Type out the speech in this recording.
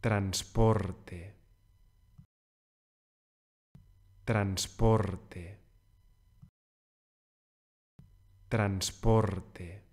transporte, transporte, transporte.